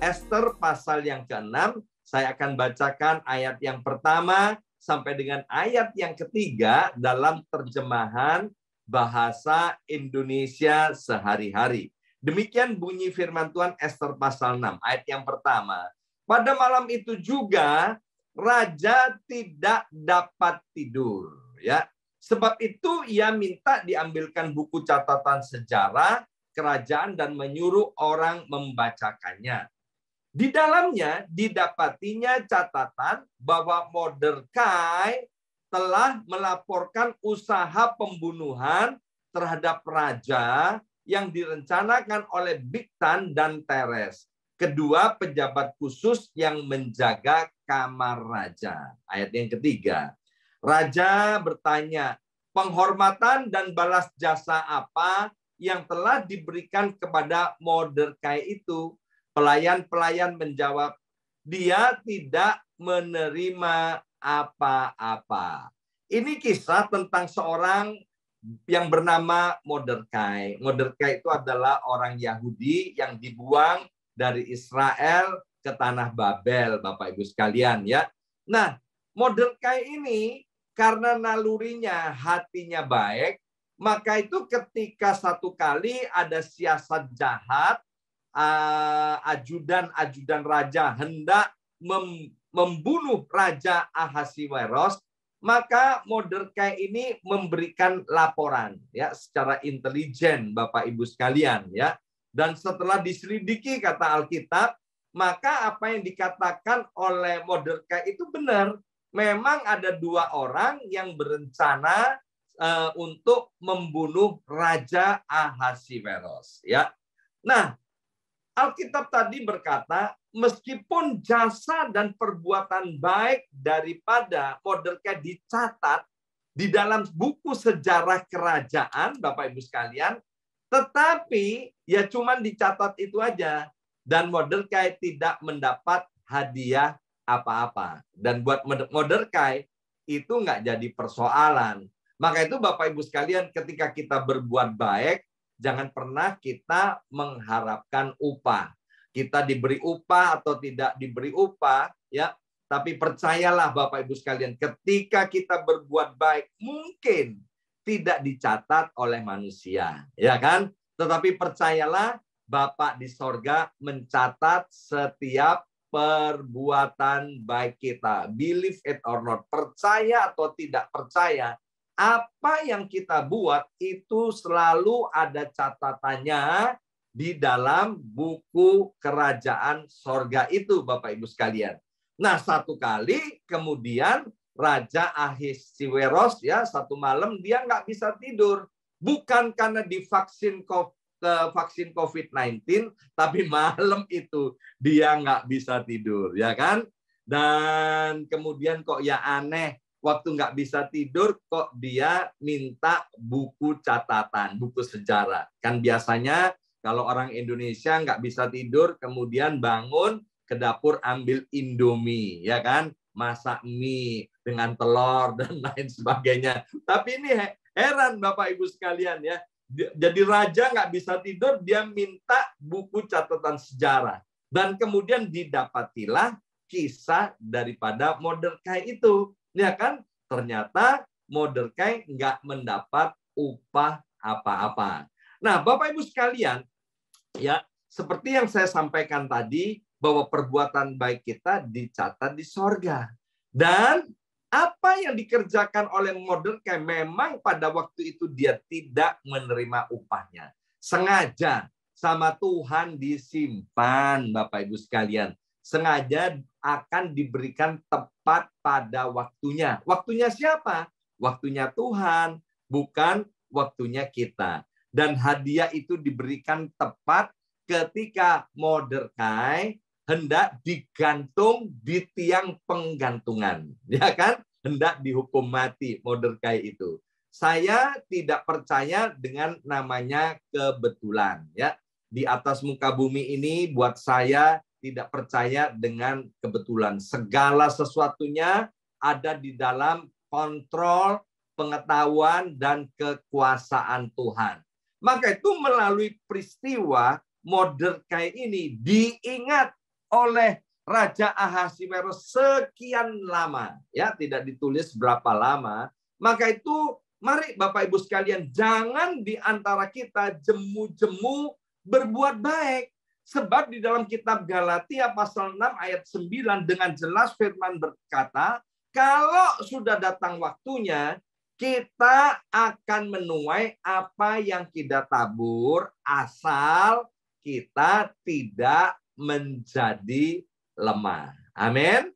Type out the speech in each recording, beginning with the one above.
Esther pasal yang ke-6, saya akan bacakan ayat yang pertama sampai dengan ayat yang ketiga dalam terjemahan bahasa Indonesia sehari-hari. Demikian bunyi firman Tuhan Esther pasal 6 ayat yang pertama. Pada malam itu juga raja tidak dapat tidur, ya. Sebab itu ia minta diambilkan buku catatan sejarah kerajaan dan menyuruh orang membacakannya. Di dalamnya didapatinya catatan bahwa Mordecai telah melaporkan usaha pembunuhan terhadap raja yang direncanakan oleh Biktan dan Teres, kedua pejabat khusus yang menjaga kamar raja. Ayat yang ketiga. Raja bertanya, penghormatan dan balas jasa apa yang telah diberikan kepada Mordecai itu? Pelayan-pelayan menjawab, dia tidak menerima apa-apa. Ini kisah tentang seorang yang bernama Mordecai. Mordecai itu adalah orang Yahudi yang dibuang dari Israel ke tanah Babel, Bapak Ibu sekalian ya. Nah, Mordecai ini karena nalurinya hatinya baik, maka itu ketika satu kali ada siasat jahat Eh, ajudan-ajudan raja hendak membunuh Raja Ahasiweros, maka Mordekai ini memberikan laporan ya secara intelijen Bapak Ibu sekalian ya. Dan setelah diselidiki kata Alkitab, maka apa yang dikatakan oleh Mordekai itu benar. Memang ada dua orang yang berencana uh, untuk membunuh Raja Ahasiweros ya. Nah, Alkitab tadi berkata, meskipun jasa dan perbuatan baik daripada Mordekai dicatat di dalam buku sejarah kerajaan, Bapak Ibu sekalian, tetapi ya cuman dicatat itu aja dan Mordekai tidak mendapat hadiah apa-apa. Dan buat Mordekai itu nggak jadi persoalan. Maka itu Bapak Ibu sekalian ketika kita berbuat baik, jangan pernah kita mengharapkan upah. Kita diberi upah atau tidak diberi upah, ya. Tapi percayalah Bapak Ibu sekalian, ketika kita berbuat baik, mungkin tidak dicatat oleh manusia, ya kan? Tetapi percayalah Bapak di sorga mencatat setiap perbuatan baik kita. Believe it or not, percaya atau tidak percaya, apa yang kita buat itu selalu ada catatannya di dalam buku kerajaan sorga itu Bapak Ibu sekalian. Nah satu kali kemudian Raja siweros ya satu malam dia nggak bisa tidur bukan karena divaksin vaksin COVID-19 tapi malam itu dia nggak bisa tidur ya kan dan kemudian kok ya aneh waktu nggak bisa tidur kok dia minta buku catatan, buku sejarah. Kan biasanya kalau orang Indonesia nggak bisa tidur, kemudian bangun ke dapur ambil Indomie, ya kan? Masak mie dengan telur dan lain sebagainya. Tapi ini heran Bapak Ibu sekalian ya. Jadi raja nggak bisa tidur, dia minta buku catatan sejarah. Dan kemudian didapatilah kisah daripada Mordekai itu Ya kan? Ternyata Mordekai nggak mendapat upah apa-apa. Nah, Bapak Ibu sekalian, ya seperti yang saya sampaikan tadi bahwa perbuatan baik kita dicatat di sorga dan apa yang dikerjakan oleh Mordekai memang pada waktu itu dia tidak menerima upahnya. Sengaja sama Tuhan disimpan Bapak Ibu sekalian sengaja akan diberikan tepat pada waktunya. Waktunya siapa? Waktunya Tuhan, bukan waktunya kita. Dan hadiah itu diberikan tepat ketika Mordekai hendak digantung di tiang penggantungan, ya kan? Hendak dihukum mati Mordekai itu. Saya tidak percaya dengan namanya kebetulan, ya. Di atas muka bumi ini buat saya tidak percaya dengan kebetulan. Segala sesuatunya ada di dalam kontrol, pengetahuan, dan kekuasaan Tuhan. Maka itu melalui peristiwa modern kayak ini diingat oleh Raja Ahasimero sekian lama. ya Tidak ditulis berapa lama. Maka itu mari Bapak Ibu sekalian jangan di antara kita jemu-jemu berbuat baik Sebab di dalam kitab Galatia pasal 6 ayat 9 dengan jelas firman berkata, kalau sudah datang waktunya, kita akan menuai apa yang kita tabur asal kita tidak menjadi lemah. Amin.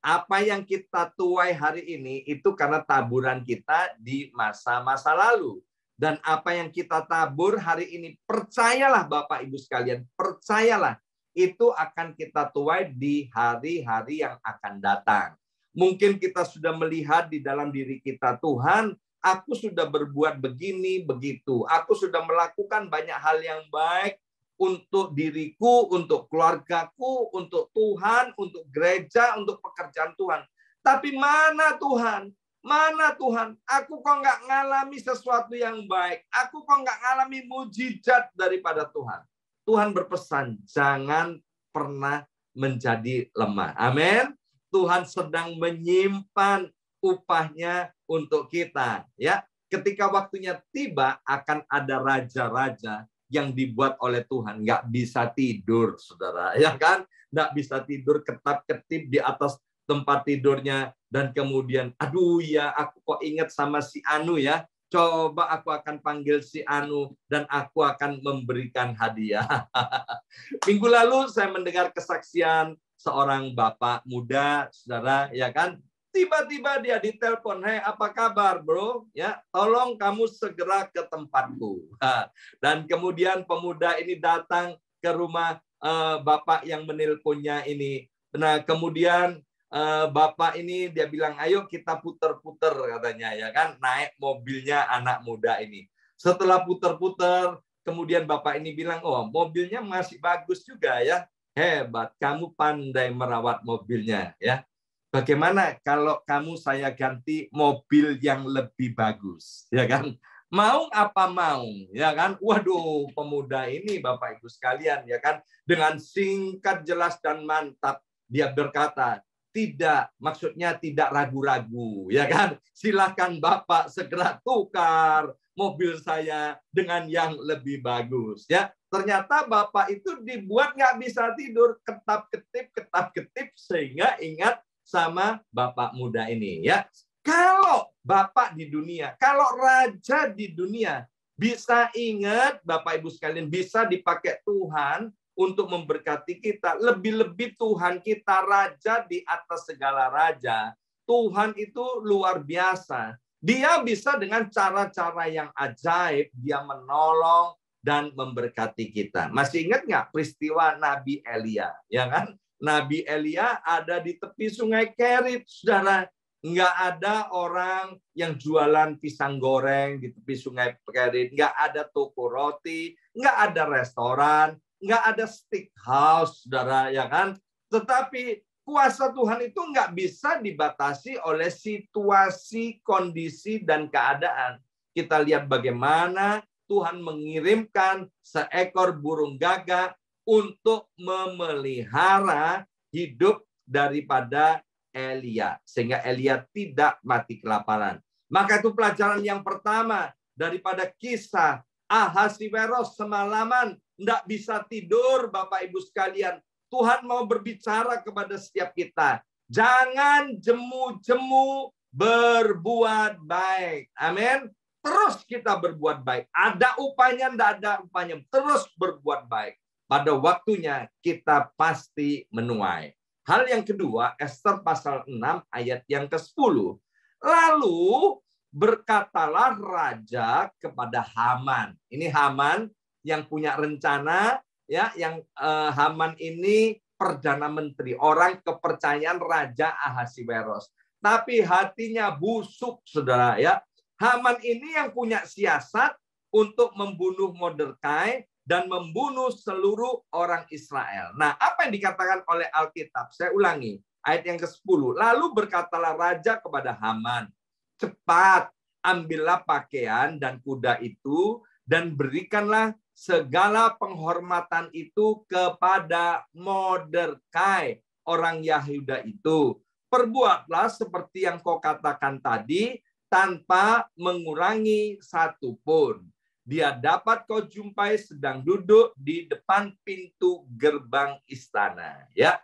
Apa yang kita tuai hari ini itu karena taburan kita di masa-masa lalu. Dan apa yang kita tabur hari ini, percayalah Bapak Ibu sekalian, percayalah itu akan kita tuai di hari-hari yang akan datang. Mungkin kita sudah melihat di dalam diri kita, Tuhan, aku sudah berbuat begini, begitu. Aku sudah melakukan banyak hal yang baik untuk diriku, untuk keluargaku, untuk Tuhan, untuk gereja, untuk pekerjaan Tuhan. Tapi mana Tuhan? Mana Tuhan? Aku kok nggak ngalami sesuatu yang baik. Aku kok nggak ngalami mujizat daripada Tuhan. Tuhan berpesan, jangan pernah menjadi lemah. Amin. Tuhan sedang menyimpan upahnya untuk kita. Ya, ketika waktunya tiba akan ada raja-raja yang dibuat oleh Tuhan nggak bisa tidur saudara ya kan nggak bisa tidur ketat ketip di atas tempat tidurnya dan kemudian aduh ya aku kok ingat sama si Anu ya coba aku akan panggil si Anu dan aku akan memberikan hadiah. Minggu lalu saya mendengar kesaksian seorang bapak muda, saudara, ya kan? Tiba-tiba dia ditelepon, hei apa kabar bro? Ya, tolong kamu segera ke tempatku. Dan kemudian pemuda ini datang ke rumah uh, bapak yang menelponnya ini. Nah, kemudian Eh, bapak ini dia bilang ayo kita puter-puter katanya ya kan naik mobilnya anak muda ini. Setelah puter-puter kemudian bapak ini bilang oh mobilnya masih bagus juga ya hebat kamu pandai merawat mobilnya ya. Bagaimana kalau kamu saya ganti mobil yang lebih bagus ya kan? mau apa mau ya kan waduh pemuda ini Bapak Ibu sekalian ya kan dengan singkat jelas dan mantap dia berkata tidak maksudnya tidak ragu-ragu ya kan silahkan bapak segera tukar mobil saya dengan yang lebih bagus ya ternyata bapak itu dibuat nggak bisa tidur ketap ketip ketap ketip sehingga ingat sama bapak muda ini ya kalau bapak di dunia kalau raja di dunia bisa ingat Bapak Ibu sekalian bisa dipakai Tuhan untuk memberkati kita. Lebih-lebih Tuhan kita raja di atas segala raja. Tuhan itu luar biasa. Dia bisa dengan cara-cara yang ajaib, dia menolong dan memberkati kita. Masih ingat nggak peristiwa Nabi Elia? Ya kan? Nabi Elia ada di tepi sungai Kerit, saudara. Nggak ada orang yang jualan pisang goreng di tepi sungai Kerit. Nggak ada toko roti, nggak ada restoran, nggak ada stick house, saudara, ya kan? Tetapi kuasa Tuhan itu nggak bisa dibatasi oleh situasi, kondisi, dan keadaan. Kita lihat bagaimana Tuhan mengirimkan seekor burung gagak untuk memelihara hidup daripada Elia. Sehingga Elia tidak mati kelaparan. Maka itu pelajaran yang pertama daripada kisah Ahasiveros semalaman tidak bisa tidur Bapak Ibu sekalian. Tuhan mau berbicara kepada setiap kita. Jangan jemu-jemu berbuat baik. Amin. Terus kita berbuat baik. Ada upahnya, tidak ada upahnya. Terus berbuat baik. Pada waktunya kita pasti menuai. Hal yang kedua, Esther pasal 6 ayat yang ke-10. Lalu berkatalah raja kepada Haman. Ini Haman yang punya rencana ya yang eh, Haman ini perdana menteri, orang kepercayaan raja Ahasiweros. Tapi hatinya busuk, Saudara ya. Haman ini yang punya siasat untuk membunuh Mordekai dan membunuh seluruh orang Israel. Nah, apa yang dikatakan oleh Alkitab? Saya ulangi, ayat yang ke-10. Lalu berkatalah raja kepada Haman, "Cepat, ambillah pakaian dan kuda itu dan berikanlah segala penghormatan itu kepada Mordekai, orang Yahuda itu. Perbuatlah seperti yang kau katakan tadi, tanpa mengurangi satu pun. Dia dapat kau jumpai sedang duduk di depan pintu gerbang istana. Ya,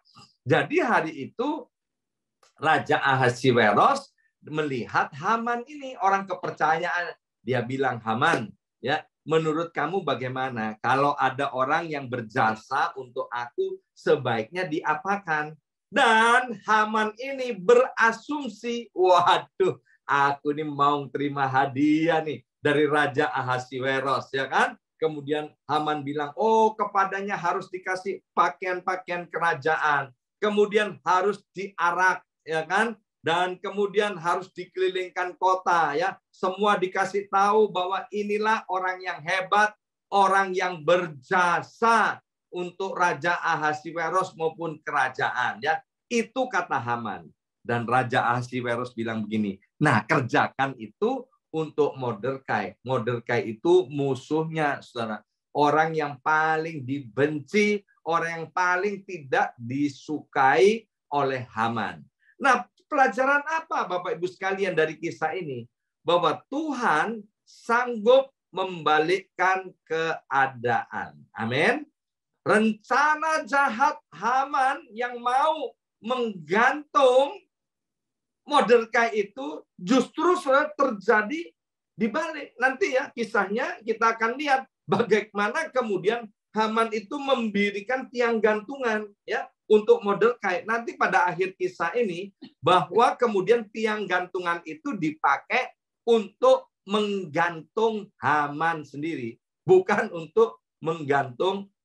jadi hari itu Raja Ahasiweros melihat Haman ini orang kepercayaan. Dia bilang Haman, ya menurut kamu bagaimana? Kalau ada orang yang berjasa untuk aku, sebaiknya diapakan? Dan Haman ini berasumsi, waduh, aku ini mau terima hadiah nih dari Raja Ahasiweros, ya kan? Kemudian Haman bilang, oh kepadanya harus dikasih pakaian-pakaian kerajaan. Kemudian harus diarak, ya kan? dan kemudian harus dikelilingkan kota ya. Semua dikasih tahu bahwa inilah orang yang hebat, orang yang berjasa untuk Raja Ahasiweros maupun kerajaan ya. Itu kata Haman. Dan Raja Ahasiweros bilang begini, nah kerjakan itu untuk Mordekai. Mordekai itu musuhnya, saudara. Orang yang paling dibenci, orang yang paling tidak disukai oleh Haman. Nah, Pelajaran apa Bapak Ibu sekalian dari kisah ini? Bahwa Tuhan sanggup membalikkan keadaan. Amin. Rencana jahat Haman yang mau menggantung Mordekai itu justru sudah terjadi di balik. Nanti ya kisahnya kita akan lihat bagaimana kemudian Haman itu memberikan tiang gantungan ya untuk model kayak nanti pada akhir kisah ini bahwa kemudian tiang gantungan itu dipakai untuk menggantung Haman sendiri, bukan untuk menggantung model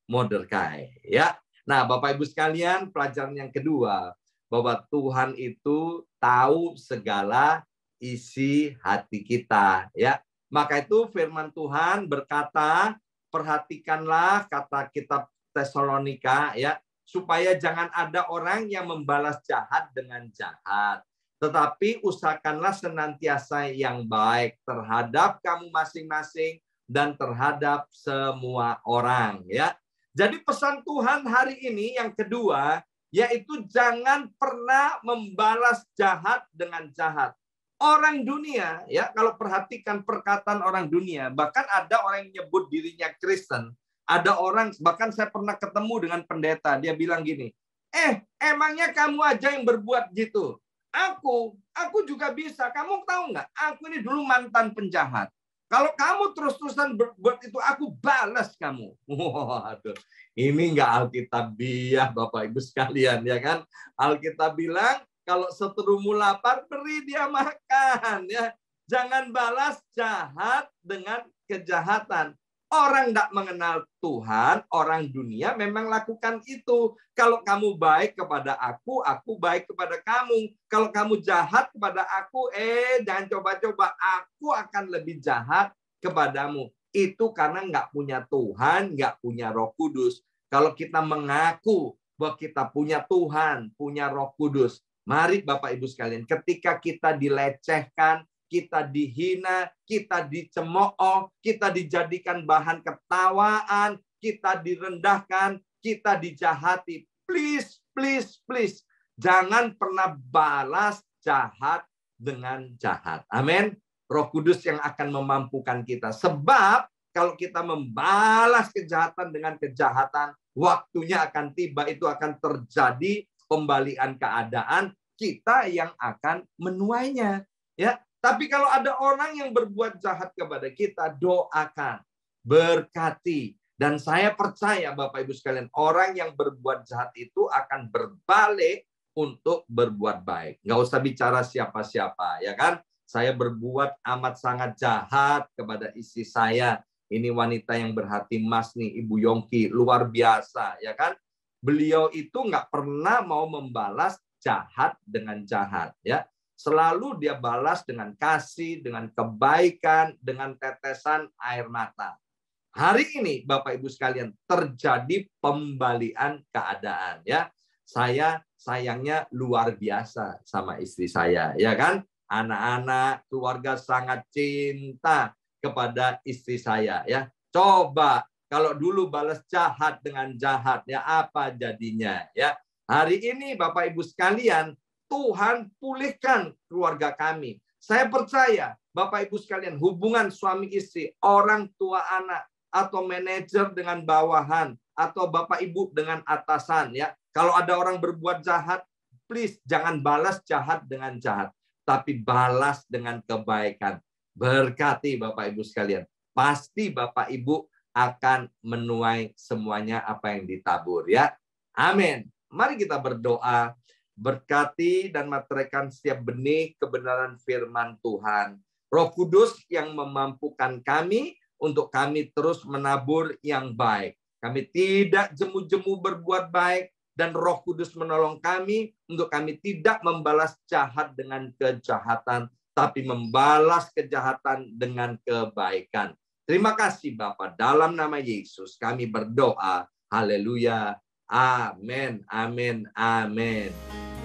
Mordekai. Ya, nah Bapak Ibu sekalian pelajaran yang kedua bahwa Tuhan itu tahu segala isi hati kita. Ya, maka itu Firman Tuhan berkata perhatikanlah kata kitab Tesalonika ya supaya jangan ada orang yang membalas jahat dengan jahat. Tetapi usahakanlah senantiasa yang baik terhadap kamu masing-masing dan terhadap semua orang ya. Jadi pesan Tuhan hari ini yang kedua yaitu jangan pernah membalas jahat dengan jahat. Orang dunia ya kalau perhatikan perkataan orang dunia bahkan ada orang yang menyebut dirinya Kristen ada orang, bahkan saya pernah ketemu dengan pendeta, dia bilang gini, eh emangnya kamu aja yang berbuat gitu? Aku, aku juga bisa. Kamu tahu nggak? Aku ini dulu mantan penjahat. Kalau kamu terus-terusan berbuat itu, aku balas kamu. Waduh, ini nggak Alkitabiah, Bapak Ibu sekalian, ya kan? Alkitab bilang kalau seterumu lapar beri dia makan, ya. Jangan balas jahat dengan kejahatan. Orang tidak mengenal Tuhan, orang dunia memang lakukan itu. Kalau kamu baik kepada aku, aku baik kepada kamu. Kalau kamu jahat kepada aku, eh jangan coba-coba. Aku akan lebih jahat kepadamu. Itu karena nggak punya Tuhan, nggak punya roh kudus. Kalau kita mengaku bahwa kita punya Tuhan, punya roh kudus. Mari Bapak Ibu sekalian, ketika kita dilecehkan, kita dihina, kita dicemooh, kita dijadikan bahan ketawaan, kita direndahkan, kita dijahati. Please, please, please. Jangan pernah balas jahat dengan jahat. Amin. Roh Kudus yang akan memampukan kita. Sebab kalau kita membalas kejahatan dengan kejahatan, waktunya akan tiba itu akan terjadi pembalikan keadaan kita yang akan menuainya. Ya, tapi kalau ada orang yang berbuat jahat kepada kita, doakan, berkati. Dan saya percaya Bapak Ibu sekalian, orang yang berbuat jahat itu akan berbalik untuk berbuat baik. Nggak usah bicara siapa-siapa, ya kan? Saya berbuat amat sangat jahat kepada istri saya. Ini wanita yang berhati emas nih, Ibu Yongki, luar biasa, ya kan? Beliau itu nggak pernah mau membalas jahat dengan jahat, ya selalu dia balas dengan kasih, dengan kebaikan, dengan tetesan air mata. Hari ini Bapak Ibu sekalian terjadi pembalian keadaan ya. Saya sayangnya luar biasa sama istri saya ya kan? Anak-anak, keluarga sangat cinta kepada istri saya ya. Coba kalau dulu balas jahat dengan jahat ya apa jadinya ya. Hari ini Bapak Ibu sekalian Tuhan pulihkan keluarga kami. Saya percaya, Bapak Ibu sekalian, hubungan suami istri, orang tua anak, atau manajer dengan bawahan, atau Bapak Ibu dengan atasan. ya. Kalau ada orang berbuat jahat, please jangan balas jahat dengan jahat, tapi balas dengan kebaikan. Berkati Bapak Ibu sekalian. Pasti Bapak Ibu akan menuai semuanya apa yang ditabur ya. Amin. Mari kita berdoa Berkati dan materaikan setiap benih kebenaran firman Tuhan. Roh Kudus yang memampukan kami untuk kami terus menabur yang baik. Kami tidak jemu-jemu berbuat baik dan Roh Kudus menolong kami untuk kami tidak membalas jahat dengan kejahatan, tapi membalas kejahatan dengan kebaikan. Terima kasih Bapak. Dalam nama Yesus kami berdoa. Haleluya. Amin, amin, amin.